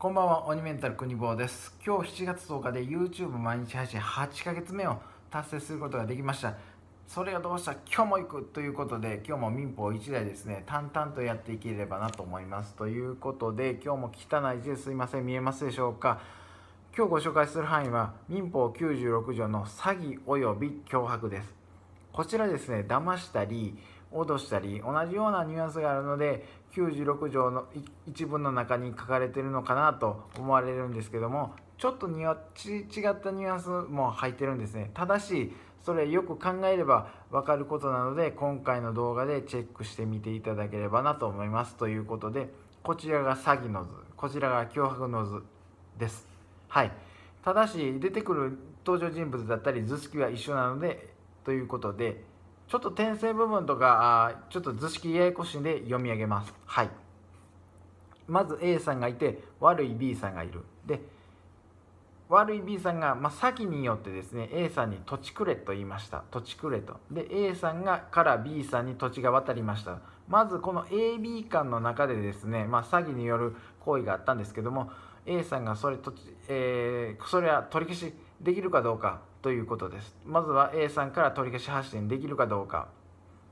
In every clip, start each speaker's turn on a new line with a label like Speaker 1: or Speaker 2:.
Speaker 1: こんばんは、鬼メンタル国坊です。今日7月10日で YouTube 毎日配信8ヶ月目を達成することができました。それがどうした今日も行くということで、今日も民法1台ですね、淡々とやっていければなと思います。ということで、今日も汚い字ですいません、見えますでしょうか今日ご紹介する範囲は、民法96条の詐欺及び脅迫です。こちらですね、騙したり、落としたり同じようなニュアンスがあるので96条の一文の中に書かれてるのかなと思われるんですけどもちょっとにわち違ったニュアンスも入ってるんですねただしそれよく考えれば分かることなので今回の動画でチェックしてみていただければなと思いますということでこちらが詐欺の図こちらが脅迫の図ですはいただし出てくる登場人物だったり図式は一緒なのでということでちょっと点線部分とかちょっと図式ややこしいんで読み上げますはいまず A さんがいて悪い B さんがいるで悪い B さんが、まあ、先によってですね A さんに土地くれと言いました土地くれとで A さんがから B さんに土地が渡りましたまずこの AB 間の中でですね、まあ、詐欺による行為があったんですけども A さんがそれ土地、えー、それは取り消しできるかどうかということですまずは A さんから取り消し発信できるかどうか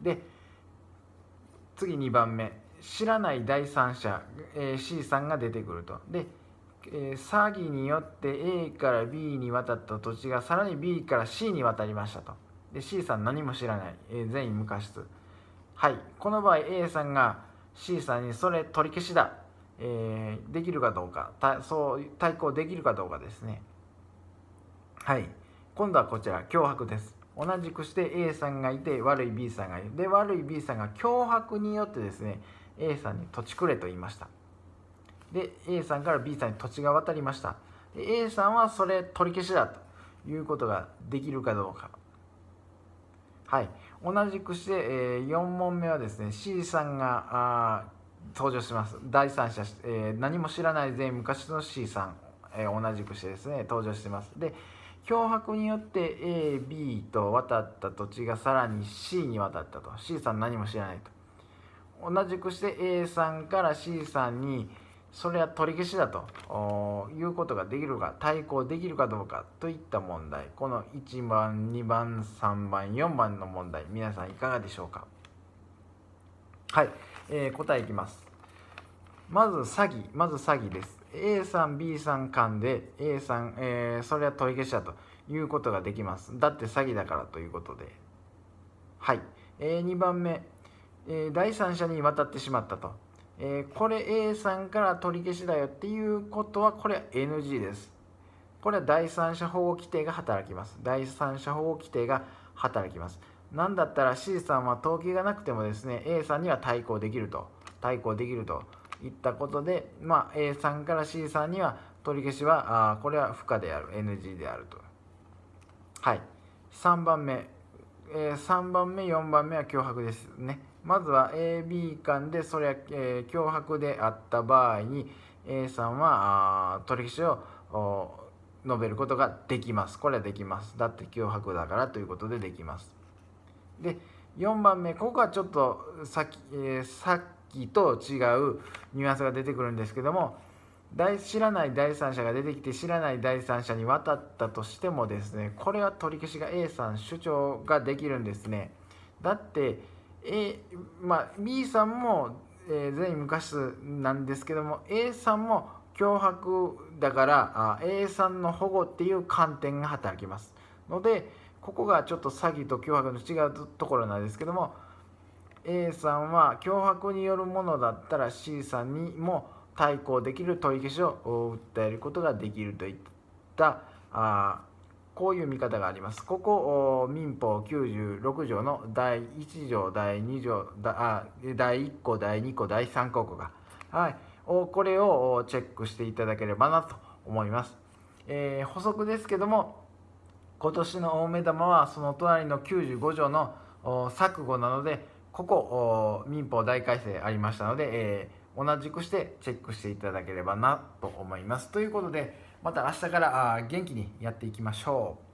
Speaker 1: で次2番目知らない第三者、えー、C さんが出てくるとで、えー、詐欺によって A から B に渡った土地がさらに B から C に渡りましたとで C さん何も知らない、えー、全員無過失はいこの場合 A さんが C さんにそれ取り消しだ、えー、できるかどうかそう対抗できるかどうかですねはい今度はこちら脅迫です同じくして A さんがいて悪い B さんがいるで悪い B さんが脅迫によってですね A さんに土地くれと言いましたで A さんから B さんに土地が渡りましたで A さんはそれ取り消しだということができるかどうかはい同じくして、え4問目はですね C さんが登場します第三者、え何も知らない全員昔の C さん、え同じくしてですね登場してますで脅迫によって A、B と渡った土地がさらに C に渡ったと。C さん何も知らないと。同じくして A さんから C さんに、それは取り消しだということができるか、対抗できるかどうかといった問題。この1番、2番、3番、4番の問題、皆さんいかがでしょうかはい、えー、答えいきます。まず詐欺、まず詐欺です。A さん、B さん間で A さん、えー、それは取り消しだということができます。だって詐欺だからということで。はい。えー、2番目、えー、第三者に渡ってしまったと。えー、これ A さんから取り消しだよっていうことは、これは NG です。これは第三者法規定が働きます。第三者法規定が働きます。なんだったら C さんは統計がなくてもですね、A さんには対抗できると。対抗できると。いったことで、まあ、A さんから C さんには取り消しはあこれは負荷である NG であるとはい3番目、えー、3番目4番目は脅迫ですねまずは AB 間でそれは、えー、脅迫であった場合に A さんはあ取り消しを述べることができますこれはできますだって脅迫だからということでできますで4番目ここはちょっとき、えー、先きと違うニュアンスが出てくるんですけども知らない第三者が出てきて知らない第三者に渡ったとしてもですねこれは取り消しが A さん主張ができるんですねだって、A まあ、B さんも、え全員昔なんですけども A さんも脅迫だからあ A さんの保護っていう観点が働きますのでここがちょっと詐欺と脅迫の違うところなんですけども A さんは脅迫によるものだったら C さんにも対抗できる問い消しを訴えることができるといったあこういう見方があります。ここ民法96条の第1条、第2条、あ第1項、第2項、第3項が、はい、これをチェックしていただければなと思います。えー、補足ですけども、今年の大目玉はその隣の95条の錯誤なので、ここ民法大改正ありましたので、えー、同じくしてチェックしていただければなと思いますということでまた明日から元気にやっていきましょう